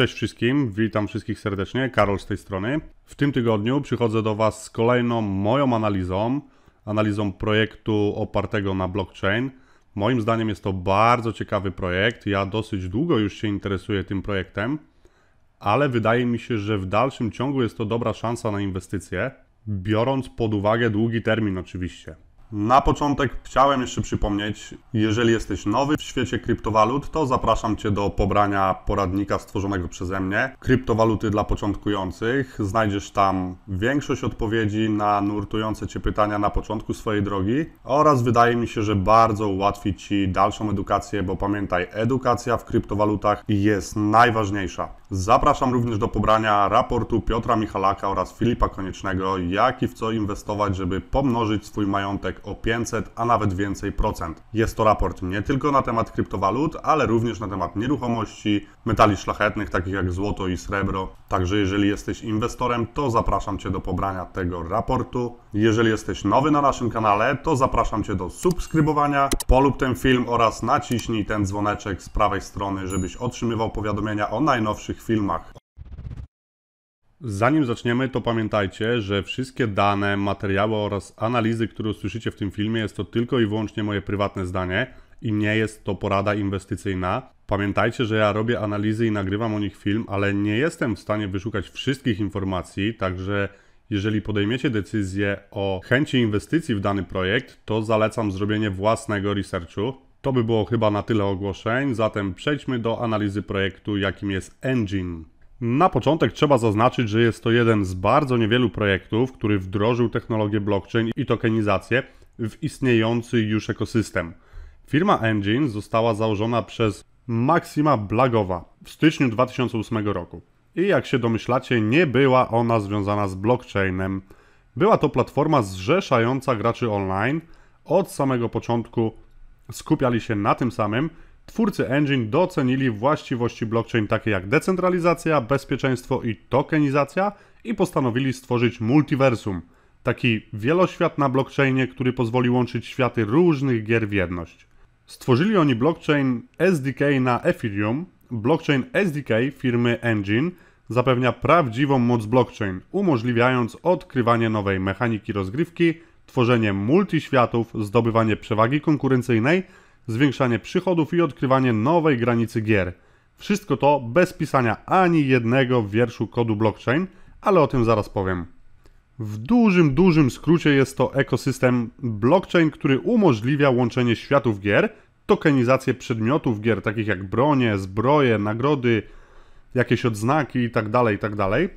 Cześć wszystkim, witam wszystkich serdecznie, Karol z tej strony. W tym tygodniu przychodzę do Was z kolejną moją analizą, analizą projektu opartego na blockchain. Moim zdaniem jest to bardzo ciekawy projekt, ja dosyć długo już się interesuję tym projektem, ale wydaje mi się, że w dalszym ciągu jest to dobra szansa na inwestycje, biorąc pod uwagę długi termin oczywiście. Na początek chciałem jeszcze przypomnieć, jeżeli jesteś nowy w świecie kryptowalut, to zapraszam Cię do pobrania poradnika stworzonego przeze mnie. Kryptowaluty dla początkujących. Znajdziesz tam większość odpowiedzi na nurtujące Cię pytania na początku swojej drogi oraz wydaje mi się, że bardzo ułatwi Ci dalszą edukację, bo pamiętaj, edukacja w kryptowalutach jest najważniejsza. Zapraszam również do pobrania raportu Piotra Michalaka oraz Filipa Koniecznego, jak i w co inwestować, żeby pomnożyć swój majątek o 500, a nawet więcej procent. Jest to raport nie tylko na temat kryptowalut, ale również na temat nieruchomości, metali szlachetnych, takich jak złoto i srebro. Także jeżeli jesteś inwestorem, to zapraszam Cię do pobrania tego raportu. Jeżeli jesteś nowy na naszym kanale, to zapraszam Cię do subskrybowania, polub ten film oraz naciśnij ten dzwoneczek z prawej strony, żebyś otrzymywał powiadomienia o najnowszych filmach. Zanim zaczniemy, to pamiętajcie, że wszystkie dane, materiały oraz analizy, które usłyszycie w tym filmie, jest to tylko i wyłącznie moje prywatne zdanie i nie jest to porada inwestycyjna. Pamiętajcie, że ja robię analizy i nagrywam o nich film, ale nie jestem w stanie wyszukać wszystkich informacji, także jeżeli podejmiecie decyzję o chęci inwestycji w dany projekt, to zalecam zrobienie własnego researchu. To by było chyba na tyle ogłoszeń, zatem przejdźmy do analizy projektu, jakim jest Engine. Na początek trzeba zaznaczyć, że jest to jeden z bardzo niewielu projektów, który wdrożył technologię blockchain i tokenizację w istniejący już ekosystem. Firma Engine została założona przez Maxima Blagowa w styczniu 2008 roku. I jak się domyślacie, nie była ona związana z blockchainem. Była to platforma zrzeszająca graczy online. Od samego początku skupiali się na tym samym twórcy engine docenili właściwości blockchain takie jak decentralizacja, bezpieczeństwo i tokenizacja i postanowili stworzyć multiversum, taki wieloświat na blockchainie, który pozwoli łączyć światy różnych gier w jedność. Stworzyli oni blockchain SDK na Ethereum. Blockchain SDK firmy Engine zapewnia prawdziwą moc blockchain, umożliwiając odkrywanie nowej mechaniki rozgrywki, tworzenie multiświatów, zdobywanie przewagi konkurencyjnej – zwiększanie przychodów i odkrywanie nowej granicy gier. Wszystko to bez pisania ani jednego wierszu kodu blockchain, ale o tym zaraz powiem. W dużym, dużym skrócie jest to ekosystem blockchain, który umożliwia łączenie światów gier, tokenizację przedmiotów gier, takich jak bronie, zbroje, nagrody, jakieś odznaki itd., tak itd., tak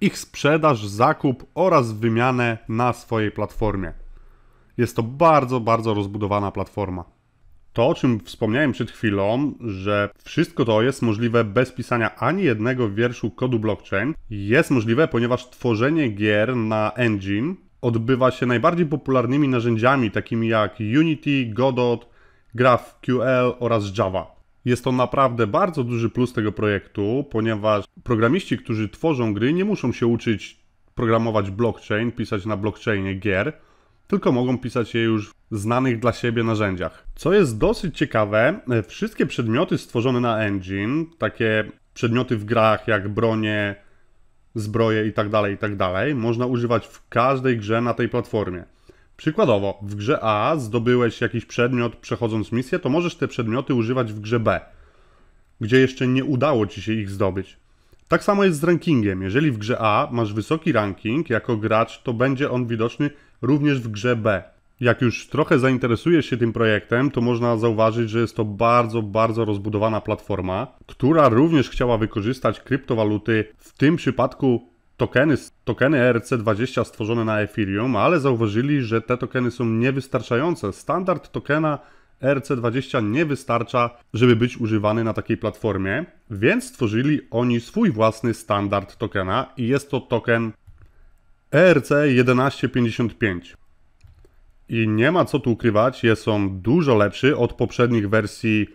ich sprzedaż, zakup oraz wymianę na swojej platformie. Jest to bardzo, bardzo rozbudowana platforma. To, o czym wspomniałem przed chwilą, że wszystko to jest możliwe bez pisania ani jednego wierszu kodu blockchain, jest możliwe, ponieważ tworzenie gier na engine odbywa się najbardziej popularnymi narzędziami takimi jak Unity, Godot, GraphQL oraz Java. Jest to naprawdę bardzo duży plus tego projektu, ponieważ programiści, którzy tworzą gry, nie muszą się uczyć programować blockchain, pisać na blockchainie gier tylko mogą pisać je już w znanych dla siebie narzędziach. Co jest dosyć ciekawe, e, wszystkie przedmioty stworzone na engine, takie przedmioty w grach jak bronie, zbroje itd., tak itd., tak można używać w każdej grze na tej platformie. Przykładowo, w grze A zdobyłeś jakiś przedmiot przechodząc misję, to możesz te przedmioty używać w grze B, gdzie jeszcze nie udało ci się ich zdobyć. Tak samo jest z rankingiem. Jeżeli w grze A masz wysoki ranking jako gracz, to będzie on widoczny również w grze B. Jak już trochę zainteresujesz się tym projektem, to można zauważyć, że jest to bardzo, bardzo rozbudowana platforma, która również chciała wykorzystać kryptowaluty, w tym przypadku tokeny, tokeny ERC20 stworzone na Ethereum, ale zauważyli, że te tokeny są niewystarczające. Standard tokena ERC20 nie wystarcza, żeby być używany na takiej platformie, więc stworzyli oni swój własny standard tokena i jest to token ERC1155. I nie ma co tu ukrywać, jest on dużo lepszy od poprzednich wersji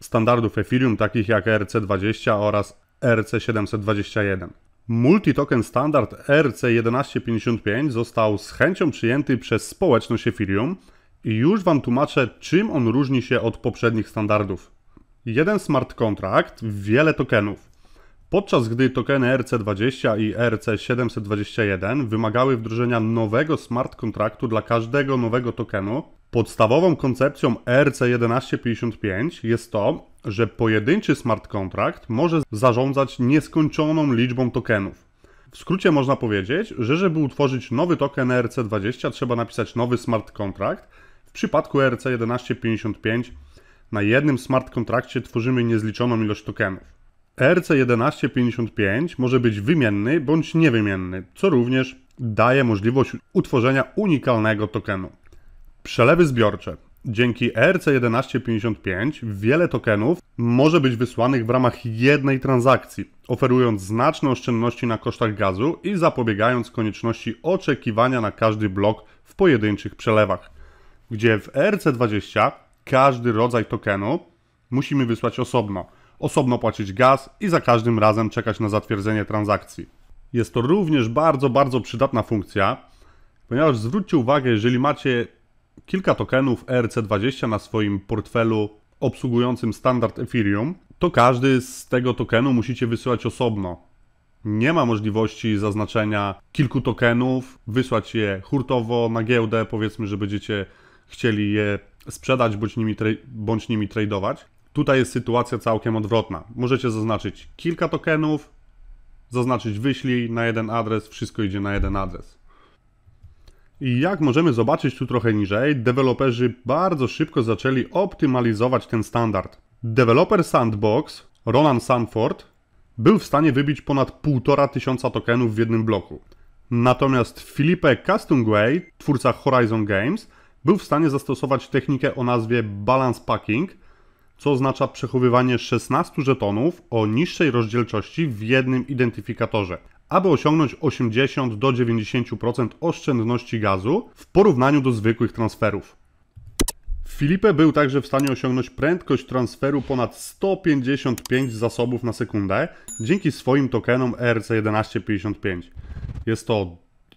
standardów Ethereum, takich jak ERC20 oraz ERC721. Multitoken standard ERC1155 został z chęcią przyjęty przez społeczność Ethereum i już Wam tłumaczę, czym on różni się od poprzednich standardów. Jeden smart contract, wiele tokenów. Podczas gdy tokeny rc 20 i rc 721 wymagały wdrożenia nowego smart kontraktu dla każdego nowego tokenu, podstawową koncepcją rc 1155 jest to, że pojedynczy smart kontrakt może zarządzać nieskończoną liczbą tokenów. W skrócie można powiedzieć, że żeby utworzyć nowy token rc 20 trzeba napisać nowy smart kontrakt. W przypadku rc 1155 na jednym smart kontrakcie tworzymy niezliczoną ilość tokenów. RC1155 może być wymienny bądź niewymienny, co również daje możliwość utworzenia unikalnego tokenu. Przelewy zbiorcze. Dzięki RC1155 wiele tokenów może być wysłanych w ramach jednej transakcji, oferując znaczne oszczędności na kosztach gazu i zapobiegając konieczności oczekiwania na każdy blok w pojedynczych przelewach. Gdzie w RC20 każdy rodzaj tokenu musimy wysłać osobno – osobno płacić gaz i za każdym razem czekać na zatwierdzenie transakcji. Jest to również bardzo, bardzo przydatna funkcja, ponieważ zwróćcie uwagę, jeżeli macie kilka tokenów ERC20 na swoim portfelu obsługującym standard Ethereum, to każdy z tego tokenu musicie wysyłać osobno. Nie ma możliwości zaznaczenia kilku tokenów, wysłać je hurtowo na giełdę, powiedzmy, że będziecie chcieli je sprzedać bądź nimi, bądź nimi tradować. Tutaj jest sytuacja całkiem odwrotna. Możecie zaznaczyć kilka tokenów, zaznaczyć wyślij na jeden adres, wszystko idzie na jeden adres. I jak możemy zobaczyć tu trochę niżej, deweloperzy bardzo szybko zaczęli optymalizować ten standard. Developer Sandbox, Ronan Sanford, był w stanie wybić ponad 1,5 tysiąca tokenów w jednym bloku. Natomiast Filipe Castungway, twórca Horizon Games, był w stanie zastosować technikę o nazwie Balance Packing – co oznacza przechowywanie 16 żetonów o niższej rozdzielczości w jednym identyfikatorze, aby osiągnąć 80 do 90% oszczędności gazu w porównaniu do zwykłych transferów. Filipe był także w stanie osiągnąć prędkość transferu ponad 155 zasobów na sekundę dzięki swoim tokenom ERC1155. Jest to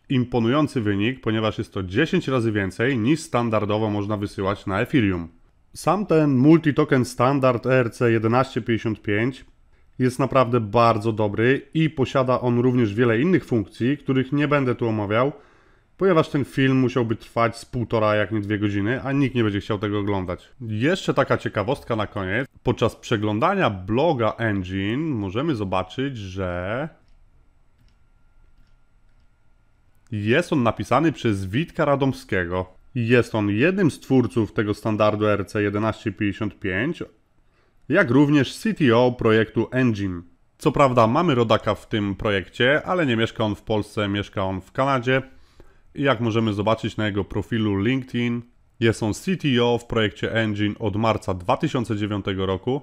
imponujący wynik, ponieważ jest to 10 razy więcej niż standardowo można wysyłać na Ethereum. Sam ten multi-token standard ERC1155 jest naprawdę bardzo dobry i posiada on również wiele innych funkcji, których nie będę tu omawiał, ponieważ ten film musiałby trwać z półtora, jak nie dwie godziny, a nikt nie będzie chciał tego oglądać. Jeszcze taka ciekawostka na koniec. Podczas przeglądania bloga Engine możemy zobaczyć, że jest on napisany przez Witka Radomskiego. Jest on jednym z twórców tego standardu RC1155, jak również CTO projektu Engine. Co prawda mamy rodaka w tym projekcie, ale nie mieszka on w Polsce, mieszka on w Kanadzie. I jak możemy zobaczyć na jego profilu LinkedIn, jest on CTO w projekcie Engine od marca 2009 roku,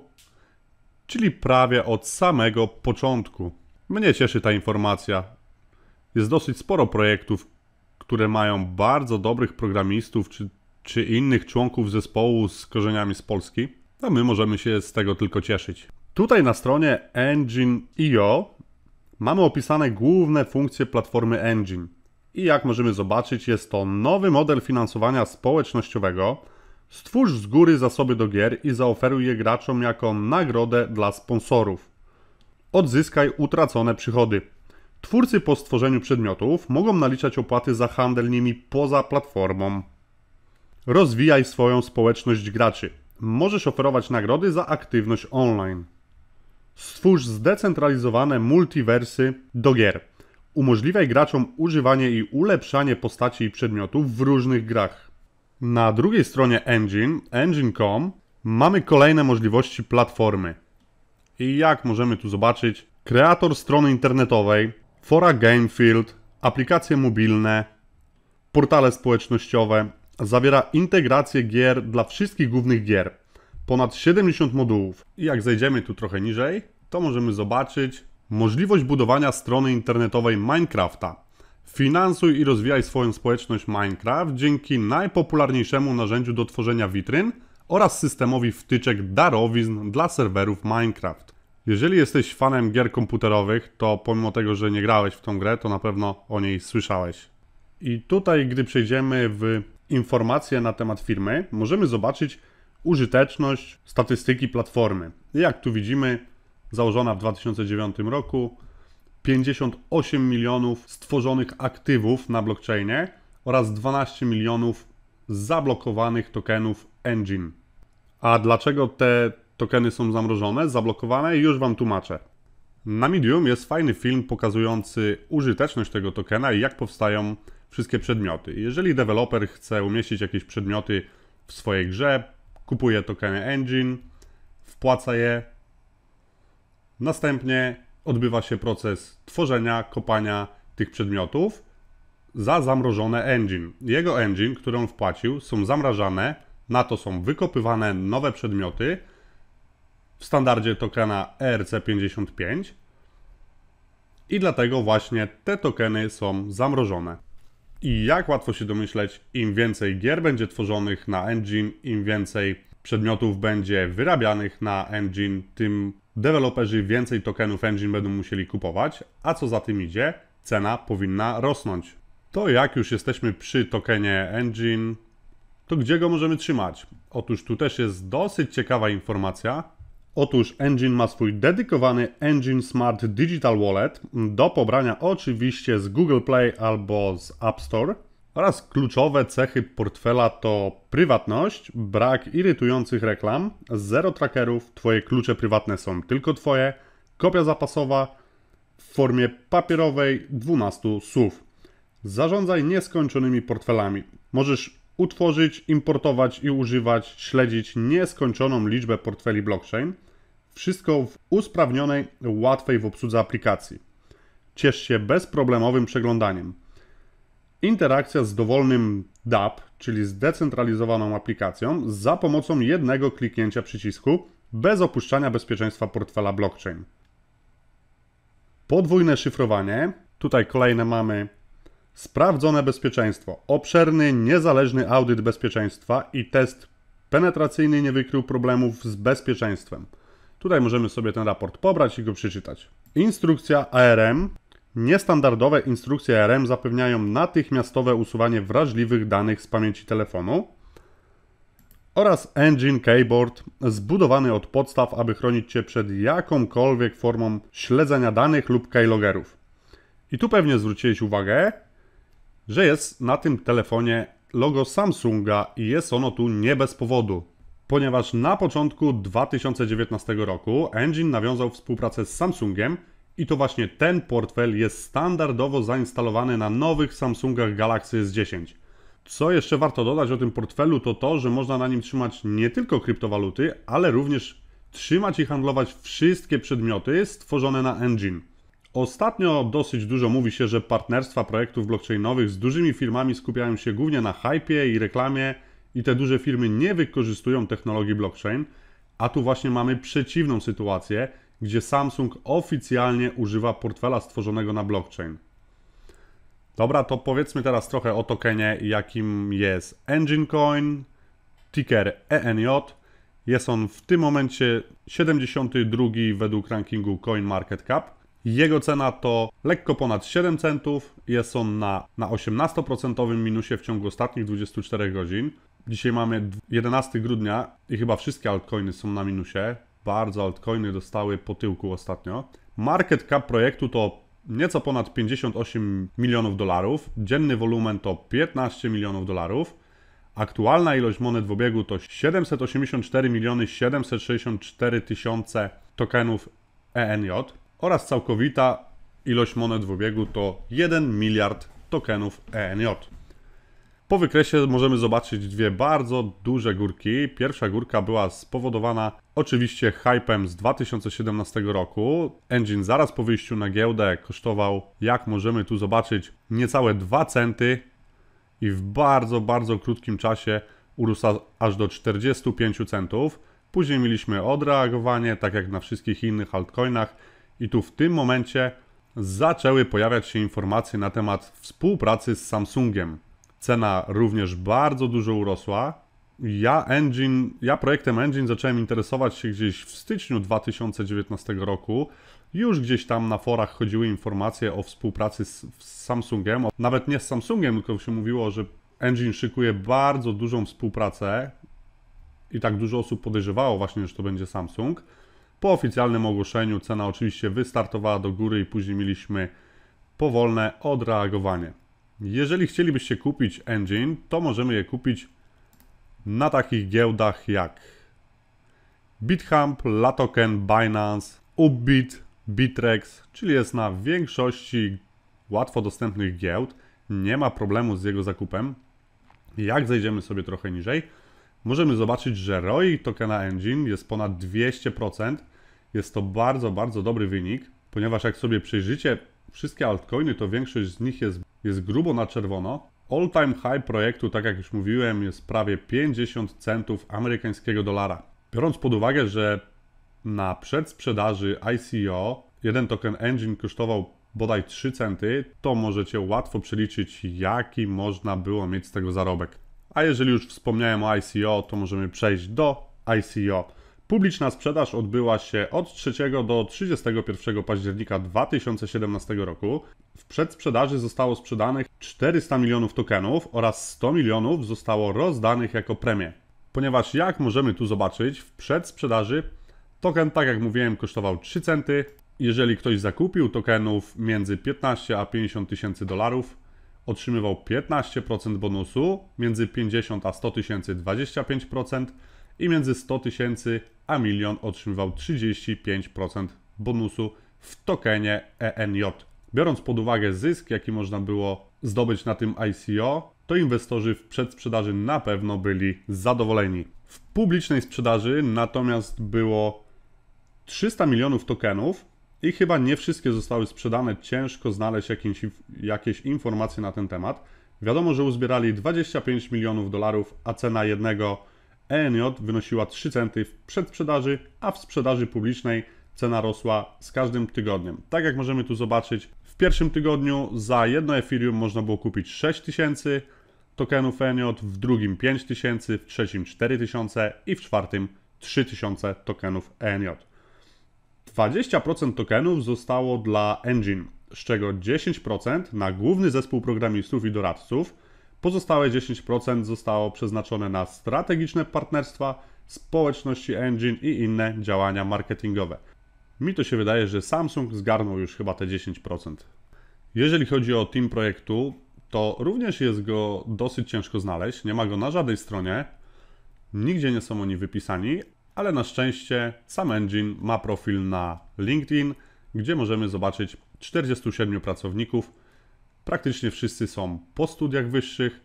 czyli prawie od samego początku. Mnie cieszy ta informacja. Jest dosyć sporo projektów, które mają bardzo dobrych programistów czy, czy innych członków zespołu z korzeniami z Polski, to my możemy się z tego tylko cieszyć. Tutaj na stronie engine.io mamy opisane główne funkcje platformy Engine. I jak możemy zobaczyć, jest to nowy model finansowania społecznościowego. Stwórz z góry zasoby do gier i zaoferuj je graczom jako nagrodę dla sponsorów. Odzyskaj utracone przychody. Twórcy po stworzeniu przedmiotów mogą naliczać opłaty za handel nimi poza platformą. Rozwijaj swoją społeczność graczy. Możesz oferować nagrody za aktywność online. Stwórz zdecentralizowane multiwersy do gier. Umożliwiaj graczom używanie i ulepszanie postaci i przedmiotów w różnych grach. Na drugiej stronie engine, engine.com, mamy kolejne możliwości platformy. I jak możemy tu zobaczyć, kreator strony internetowej, fora Gamefield, aplikacje mobilne, portale społecznościowe. Zawiera integrację gier dla wszystkich głównych gier. Ponad 70 modułów. I jak zejdziemy tu trochę niżej, to możemy zobaczyć możliwość budowania strony internetowej Minecrafta. Finansuj i rozwijaj swoją społeczność Minecraft dzięki najpopularniejszemu narzędziu do tworzenia witryn oraz systemowi wtyczek darowizn dla serwerów Minecraft. Jeżeli jesteś fanem gier komputerowych, to pomimo tego, że nie grałeś w tą grę, to na pewno o niej słyszałeś. I tutaj, gdy przejdziemy w informacje na temat firmy, możemy zobaczyć użyteczność statystyki platformy. Jak tu widzimy, założona w 2009 roku, 58 milionów stworzonych aktywów na blockchainie oraz 12 milionów zablokowanych tokenów Engine. A dlaczego te Tokeny są zamrożone, zablokowane i już Wam tłumaczę. Na Medium jest fajny film pokazujący użyteczność tego tokena i jak powstają wszystkie przedmioty. Jeżeli deweloper chce umieścić jakieś przedmioty w swojej grze, kupuje tokeny engine, wpłaca je, następnie odbywa się proces tworzenia, kopania tych przedmiotów za zamrożone engine. Jego engine, którą wpłacił, są zamrażane, na to są wykopywane nowe przedmioty w standardzie tokena ERC55 i dlatego właśnie te tokeny są zamrożone. I jak łatwo się domyśleć, im więcej gier będzie tworzonych na engine, im więcej przedmiotów będzie wyrabianych na engine, tym deweloperzy więcej tokenów engine będą musieli kupować, a co za tym idzie, cena powinna rosnąć. To jak już jesteśmy przy tokenie engine, to gdzie go możemy trzymać? Otóż tu też jest dosyć ciekawa informacja, Otóż Engine ma swój dedykowany Engine Smart Digital Wallet do pobrania oczywiście z Google Play albo z App Store. Oraz kluczowe cechy portfela to prywatność, brak irytujących reklam, zero trackerów, Twoje klucze prywatne są tylko Twoje, kopia zapasowa w formie papierowej 12 słów. Zarządzaj nieskończonymi portfelami. Możesz utworzyć, importować i używać, śledzić nieskończoną liczbę portfeli blockchain – wszystko w usprawnionej, łatwej w obsłudze aplikacji. Ciesz się bezproblemowym przeglądaniem. Interakcja z dowolnym DAP, czyli zdecentralizowaną aplikacją, za pomocą jednego kliknięcia przycisku bez opuszczania bezpieczeństwa portfela blockchain. Podwójne szyfrowanie. Tutaj kolejne mamy sprawdzone bezpieczeństwo, obszerny, niezależny audyt bezpieczeństwa i test penetracyjny nie wykrył problemów z bezpieczeństwem. Tutaj możemy sobie ten raport pobrać i go przeczytać. Instrukcja ARM. Niestandardowe instrukcje ARM zapewniają natychmiastowe usuwanie wrażliwych danych z pamięci telefonu oraz Engine Keyboard zbudowany od podstaw, aby chronić Cię przed jakąkolwiek formą śledzenia danych lub keylogerów. I tu pewnie zwróciłeś uwagę, że jest na tym telefonie logo Samsunga i jest ono tu nie bez powodu ponieważ na początku 2019 roku Engine nawiązał współpracę z Samsungiem i to właśnie ten portfel jest standardowo zainstalowany na nowych Samsungach Galaxy S10. Co jeszcze warto dodać o tym portfelu, to to, że można na nim trzymać nie tylko kryptowaluty, ale również trzymać i handlować wszystkie przedmioty stworzone na Engine. Ostatnio dosyć dużo mówi się, że partnerstwa projektów blockchainowych z dużymi firmami skupiają się głównie na hypie i reklamie, i te duże firmy nie wykorzystują technologii blockchain, a tu właśnie mamy przeciwną sytuację, gdzie Samsung oficjalnie używa portfela stworzonego na blockchain. Dobra, to powiedzmy teraz trochę o tokenie, jakim jest Engine Coin, ticker ENJ. Jest on w tym momencie 72 według rankingu CoinMarketCap. Jego cena to lekko ponad 7 centów. Jest on na, na 18% minusie w ciągu ostatnich 24 godzin. Dzisiaj mamy 11 grudnia i chyba wszystkie altcoiny są na minusie. Bardzo altcoiny dostały po tyłku ostatnio. Market cap projektu to nieco ponad 58 milionów dolarów. Dzienny wolumen to 15 milionów dolarów. Aktualna ilość monet w obiegu to 784 miliony 764 tysiące tokenów ENJ oraz całkowita ilość monet w obiegu to 1 miliard tokenów ENJ. Po wykresie możemy zobaczyć dwie bardzo duże górki. Pierwsza górka była spowodowana oczywiście hypem z 2017 roku. Engine zaraz po wyjściu na giełdę kosztował, jak możemy tu zobaczyć, niecałe 2 centy i w bardzo, bardzo krótkim czasie urósł aż do 45 centów. Później mieliśmy odreagowanie, tak jak na wszystkich innych altcoinach i tu w tym momencie zaczęły pojawiać się informacje na temat współpracy z Samsungiem. Cena również bardzo dużo urosła. Ja engine, ja projektem engine zacząłem interesować się gdzieś w styczniu 2019 roku. Już gdzieś tam na forach chodziły informacje o współpracy z, z Samsungiem. Nawet nie z Samsungiem, tylko się mówiło, że engine szykuje bardzo dużą współpracę i tak dużo osób podejrzewało właśnie, że to będzie Samsung. Po oficjalnym ogłoszeniu cena oczywiście wystartowała do góry i później mieliśmy powolne odreagowanie. Jeżeli chcielibyście kupić engine, to możemy je kupić na takich giełdach jak BitHump, Latoken, Binance, Upbit, Bitrex, czyli jest na większości łatwo dostępnych giełd. Nie ma problemu z jego zakupem. Jak zejdziemy sobie trochę niżej, możemy zobaczyć, że ROI tokena Engine jest ponad 200%. Jest to bardzo, bardzo dobry wynik, ponieważ jak sobie przejrzycie wszystkie altcoiny, to większość z nich jest jest grubo na czerwono. All time high projektu, tak jak już mówiłem, jest prawie 50 centów amerykańskiego dolara. Biorąc pod uwagę, że na przedsprzedaży ICO jeden token Engine kosztował bodaj 3 centy, to możecie łatwo przeliczyć, jaki można było mieć z tego zarobek. A jeżeli już wspomniałem o ICO, to możemy przejść do ICO. Publiczna sprzedaż odbyła się od 3 do 31 października 2017 roku. W przedsprzedaży zostało sprzedanych 400 milionów tokenów oraz 100 milionów zostało rozdanych jako premie. Ponieważ jak możemy tu zobaczyć, w przedsprzedaży token, tak jak mówiłem, kosztował 3 centy. Jeżeli ktoś zakupił tokenów między 15 a 50 tysięcy dolarów, otrzymywał 15% bonusu, między 50 a 100 tysięcy 25%, i między 100 tysięcy a milion otrzymywał 35% bonusu w tokenie ENJ. Biorąc pod uwagę zysk, jaki można było zdobyć na tym ICO, to inwestorzy w przedsprzedaży na pewno byli zadowoleni. W publicznej sprzedaży natomiast było 300 milionów tokenów i chyba nie wszystkie zostały sprzedane. Ciężko znaleźć jakieś, jakieś informacje na ten temat. Wiadomo, że uzbierali 25 milionów dolarów, a cena jednego ENJ wynosiła 3 centy w przedsprzedaży, a w sprzedaży publicznej cena rosła z każdym tygodniem. Tak jak możemy tu zobaczyć, w pierwszym tygodniu za jedno Ethereum można było kupić 6000 tokenów ENJ, w drugim 5000, w trzecim 4000 i w czwartym 3000 tokenów e ENJ. 20% tokenów zostało dla Engine, z czego 10% na główny zespół programistów i doradców – Pozostałe 10% zostało przeznaczone na strategiczne partnerstwa, społeczności engine i inne działania marketingowe. Mi to się wydaje, że Samsung zgarnął już chyba te 10%. Jeżeli chodzi o team projektu, to również jest go dosyć ciężko znaleźć. Nie ma go na żadnej stronie. Nigdzie nie są oni wypisani, ale na szczęście sam Engine ma profil na LinkedIn, gdzie możemy zobaczyć 47 pracowników, praktycznie wszyscy są po studiach wyższych.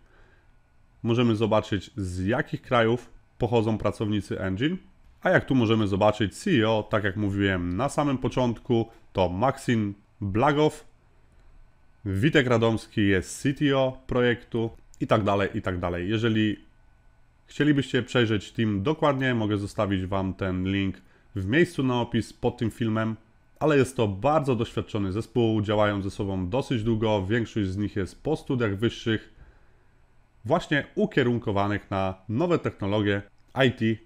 Możemy zobaczyć z jakich krajów pochodzą pracownicy Engine. A jak tu możemy zobaczyć CEO, tak jak mówiłem na samym początku, to Maxim Blagow, Witek Radomski jest CTO projektu i tak dalej, i tak dalej. Jeżeli chcielibyście przejrzeć tim dokładnie, mogę zostawić Wam ten link w miejscu na opis pod tym filmem ale jest to bardzo doświadczony zespół, działają ze sobą dosyć długo, większość z nich jest po studiach wyższych, właśnie ukierunkowanych na nowe technologie, IT,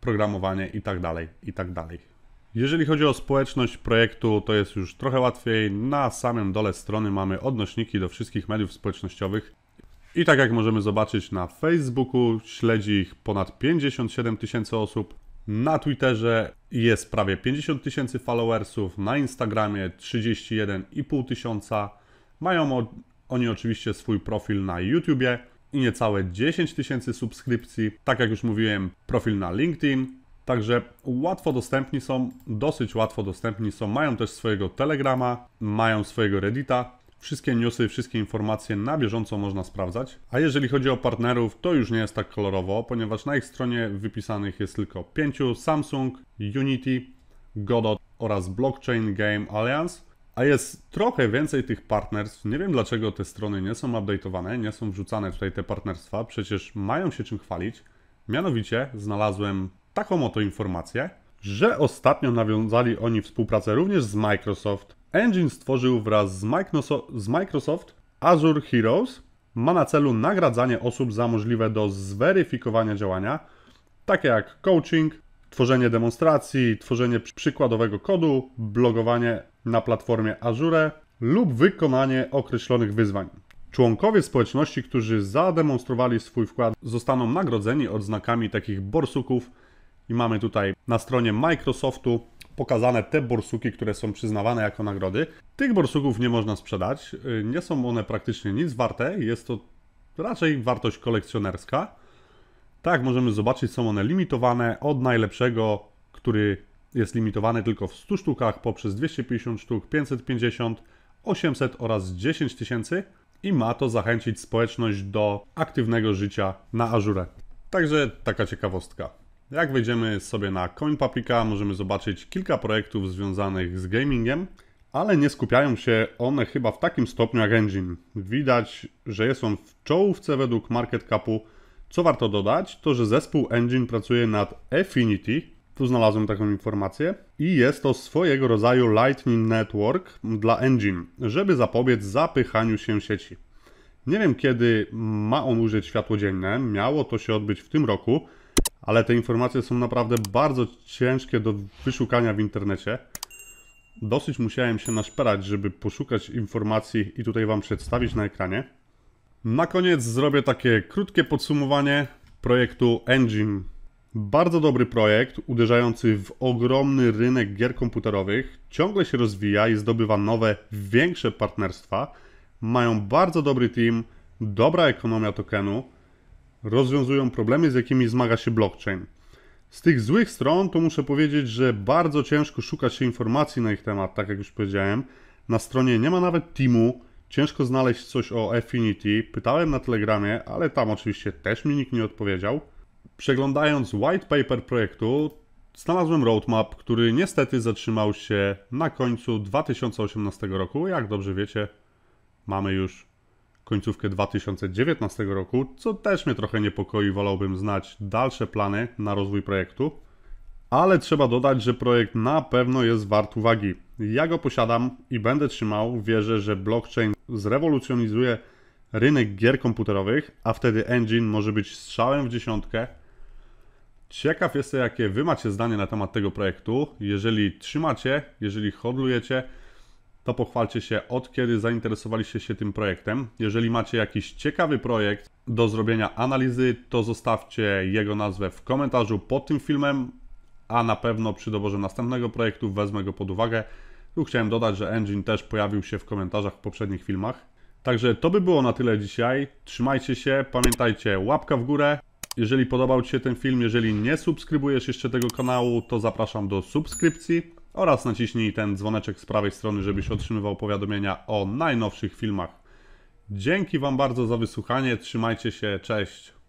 programowanie itd. Tak itd. Tak Jeżeli chodzi o społeczność projektu, to jest już trochę łatwiej. Na samym dole strony mamy odnośniki do wszystkich mediów społecznościowych. I tak jak możemy zobaczyć na Facebooku, śledzi ich ponad 57 tysięcy osób, na Twitterze jest prawie 50 tysięcy followersów, na Instagramie 31,5 tysiąca. Mają oni oczywiście swój profil na YouTubie i niecałe 10 tysięcy subskrypcji. Tak jak już mówiłem, profil na LinkedIn. Także łatwo dostępni są, dosyć łatwo dostępni są. Mają też swojego Telegrama, mają swojego Reddita, Wszystkie newsy, wszystkie informacje na bieżąco można sprawdzać. A jeżeli chodzi o partnerów, to już nie jest tak kolorowo, ponieważ na ich stronie wypisanych jest tylko pięciu: Samsung, Unity, Godot oraz Blockchain Game Alliance. A jest trochę więcej tych partnerstw. Nie wiem dlaczego te strony nie są update'owane, nie są wrzucane tutaj te partnerstwa. Przecież mają się czym chwalić. Mianowicie znalazłem taką oto informację, że ostatnio nawiązali oni współpracę również z Microsoft, Engine stworzył wraz z Microsoft, Azure Heroes. Ma na celu nagradzanie osób za możliwe do zweryfikowania działania, takie jak coaching, tworzenie demonstracji, tworzenie przykładowego kodu, blogowanie na platformie Azure lub wykonanie określonych wyzwań. Członkowie społeczności, którzy zademonstrowali swój wkład, zostaną nagrodzeni odznakami takich borsuków i mamy tutaj na stronie Microsoftu pokazane te borsuki, które są przyznawane jako nagrody. Tych borsuków nie można sprzedać, y, nie są one praktycznie nic warte, jest to raczej wartość kolekcjonerska. Tak, możemy zobaczyć, są one limitowane od najlepszego, który jest limitowany tylko w 100 sztukach, poprzez 250 sztuk, 550, 800 oraz 10 tysięcy i ma to zachęcić społeczność do aktywnego życia na Azure. Także taka ciekawostka. Jak wejdziemy sobie na CoinPaprika, możemy zobaczyć kilka projektów związanych z gamingiem, ale nie skupiają się one chyba w takim stopniu jak Engine. Widać, że jest on w czołówce według market capu. Co warto dodać, to że zespół Engine pracuje nad Affinity, tu znalazłem taką informację, i jest to swojego rodzaju Lightning Network dla Engine, żeby zapobiec zapychaniu się sieci. Nie wiem kiedy ma on użyć światło dzienne, miało to się odbyć w tym roku, ale te informacje są naprawdę bardzo ciężkie do wyszukania w internecie. Dosyć musiałem się naszperać, żeby poszukać informacji i tutaj Wam przedstawić na ekranie. Na koniec zrobię takie krótkie podsumowanie projektu Engine. Bardzo dobry projekt, uderzający w ogromny rynek gier komputerowych, ciągle się rozwija i zdobywa nowe, większe partnerstwa. Mają bardzo dobry team, dobra ekonomia tokenu, rozwiązują problemy, z jakimi zmaga się blockchain. Z tych złych stron to muszę powiedzieć, że bardzo ciężko szukać się informacji na ich temat, tak jak już powiedziałem. Na stronie nie ma nawet teamu, ciężko znaleźć coś o Affinity. Pytałem na Telegramie, ale tam oczywiście też mi nikt nie odpowiedział. Przeglądając white paper projektu, znalazłem roadmap, który niestety zatrzymał się na końcu 2018 roku. Jak dobrze wiecie, mamy już końcówkę 2019 roku, co też mnie trochę niepokoi, wolałbym znać dalsze plany na rozwój projektu. Ale trzeba dodać, że projekt na pewno jest wart uwagi. Ja go posiadam i będę trzymał. Wierzę, że blockchain zrewolucjonizuje rynek gier komputerowych, a wtedy engine może być strzałem w dziesiątkę. Ciekaw jestem, jakie Wy macie zdanie na temat tego projektu. Jeżeli trzymacie, jeżeli hodlujecie, to pochwalcie się od kiedy zainteresowaliście się tym projektem. Jeżeli macie jakiś ciekawy projekt do zrobienia analizy, to zostawcie jego nazwę w komentarzu pod tym filmem, a na pewno przy doborze następnego projektu wezmę go pod uwagę. Tu chciałem dodać, że engine też pojawił się w komentarzach w poprzednich filmach. Także to by było na tyle dzisiaj. Trzymajcie się, pamiętajcie łapka w górę. Jeżeli podobał Ci się ten film, jeżeli nie subskrybujesz jeszcze tego kanału, to zapraszam do subskrypcji oraz naciśnij ten dzwoneczek z prawej strony, żebyś otrzymywał powiadomienia o najnowszych filmach. Dzięki Wam bardzo za wysłuchanie, trzymajcie się, cześć!